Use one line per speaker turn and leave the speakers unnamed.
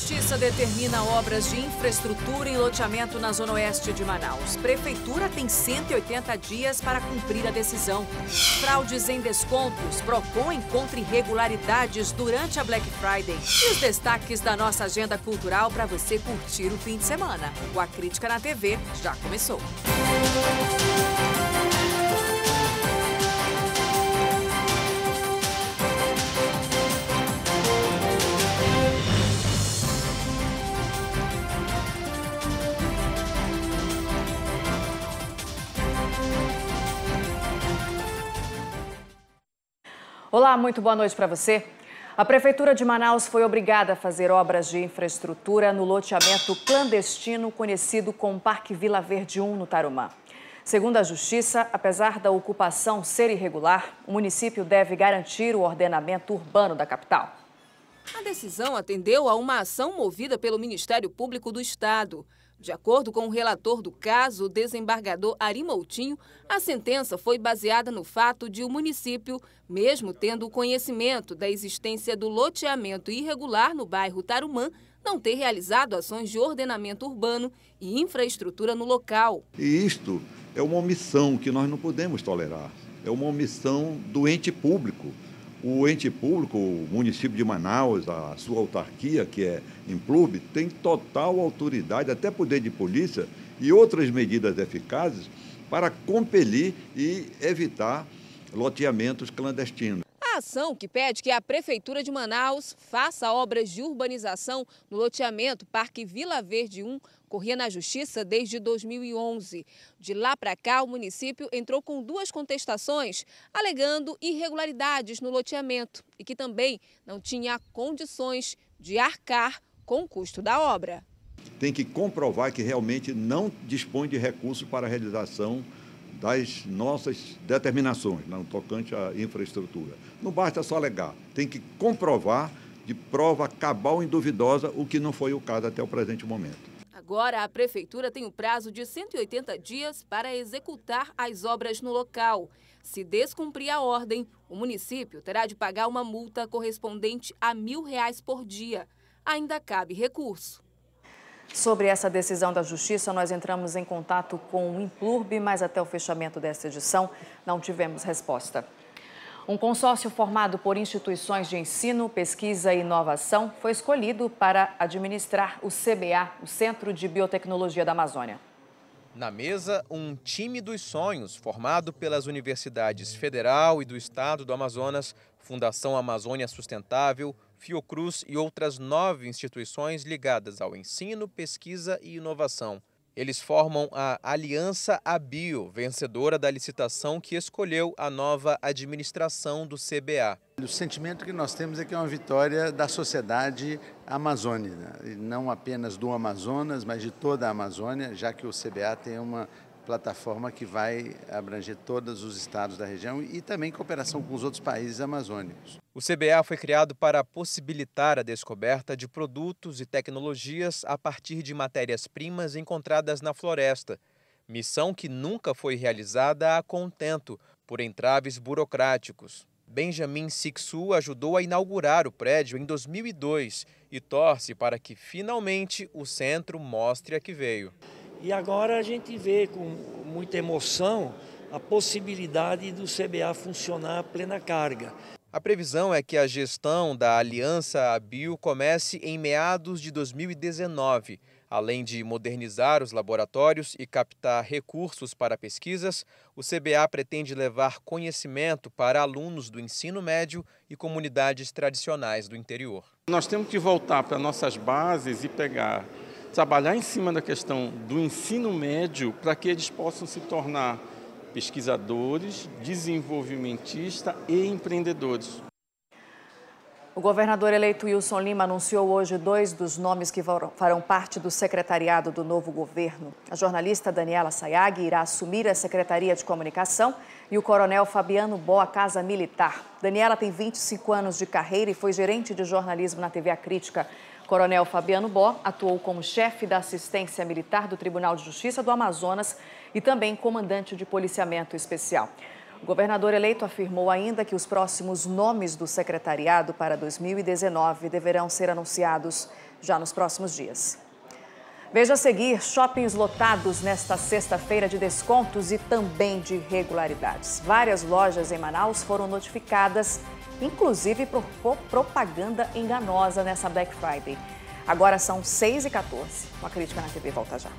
Justiça determina obras de infraestrutura e loteamento na Zona Oeste de Manaus. Prefeitura tem 180 dias para cumprir a decisão. Fraudes em descontos. Procon encontra irregularidades durante a Black Friday. E os destaques da nossa agenda cultural para você curtir o fim de semana. O A Crítica na TV já começou. Música Olá, muito boa noite para você. A Prefeitura de Manaus foi obrigada a fazer obras de infraestrutura no loteamento clandestino conhecido como Parque Vila Verde 1, no Tarumã. Segundo a Justiça, apesar da ocupação ser irregular, o município deve garantir o ordenamento urbano da capital.
A decisão atendeu a uma ação movida pelo Ministério Público do Estado. De acordo com o relator do caso, o desembargador Ari Moutinho, a sentença foi baseada no fato de o município, mesmo tendo conhecimento da existência do loteamento irregular no bairro Tarumã, não ter realizado ações de ordenamento urbano e infraestrutura no local.
E isto é uma omissão que nós não podemos tolerar. É uma omissão do ente público o ente público, o município de Manaus, a sua autarquia, que é em clube, tem total autoridade, até poder de polícia e outras medidas eficazes para compelir e evitar loteamentos clandestinos
ação que pede que a Prefeitura de Manaus faça obras de urbanização no loteamento Parque Vila Verde 1 corria na Justiça desde 2011. De lá para cá, o município entrou com duas contestações, alegando irregularidades no loteamento e que também não tinha condições de arcar com o custo da obra.
Tem que comprovar que realmente não dispõe de recursos para a realização das nossas determinações né, no tocante à infraestrutura. Não basta só alegar, tem que comprovar de prova cabal e duvidosa, o que não foi o caso até o presente momento.
Agora, a Prefeitura tem o um prazo de 180 dias para executar as obras no local. Se descumprir a ordem, o município terá de pagar uma multa correspondente a mil reais por dia. Ainda cabe recurso.
Sobre essa decisão da Justiça, nós entramos em contato com o Implurb, mas até o fechamento desta edição não tivemos resposta. Um consórcio formado por instituições de ensino, pesquisa e inovação foi escolhido para administrar o CBA, o Centro de Biotecnologia da Amazônia.
Na mesa, um time dos sonhos, formado pelas universidades federal e do estado do Amazonas, Fundação Amazônia Sustentável, Fiocruz e outras nove instituições ligadas ao ensino, pesquisa e inovação. Eles formam a Aliança Abio, vencedora da licitação que escolheu a nova administração do CBA. O sentimento que nós temos é que é uma vitória da sociedade amazônica, não apenas do Amazonas, mas de toda a Amazônia, já que o CBA tem uma plataforma que vai abranger todos os estados da região e também cooperação com os outros países amazônicos. O CBA foi criado para possibilitar a descoberta de produtos e tecnologias a partir de matérias-primas encontradas na floresta, missão que nunca foi realizada a contento por entraves burocráticos. Benjamin Sixu ajudou a inaugurar o prédio em 2002 e torce para que finalmente o centro mostre a que veio. E agora a gente vê com muita emoção a possibilidade do CBA funcionar a plena carga. A previsão é que a gestão da Aliança Bio comece em meados de 2019. Além de modernizar os laboratórios e captar recursos para pesquisas, o CBA pretende levar conhecimento para alunos do ensino médio e comunidades tradicionais do interior. Nós temos que voltar para nossas bases e pegar, trabalhar em cima da questão do ensino médio para que eles possam se tornar pesquisadores, desenvolvimentistas e empreendedores.
O governador eleito Wilson Lima anunciou hoje dois dos nomes que farão parte do secretariado do novo governo. A jornalista Daniela Sayag irá assumir a Secretaria de Comunicação e o coronel Fabiano Boa Casa Militar. Daniela tem 25 anos de carreira e foi gerente de jornalismo na TV A Crítica. Coronel Fabiano Bó atuou como chefe da assistência militar do Tribunal de Justiça do Amazonas e também comandante de policiamento especial. O governador eleito afirmou ainda que os próximos nomes do secretariado para 2019 deverão ser anunciados já nos próximos dias. Veja a seguir shoppings lotados nesta sexta-feira de descontos e também de irregularidades. Várias lojas em Manaus foram notificadas, inclusive por propaganda enganosa nessa Black Friday. Agora são 6h14. Uma crítica na TV volta já.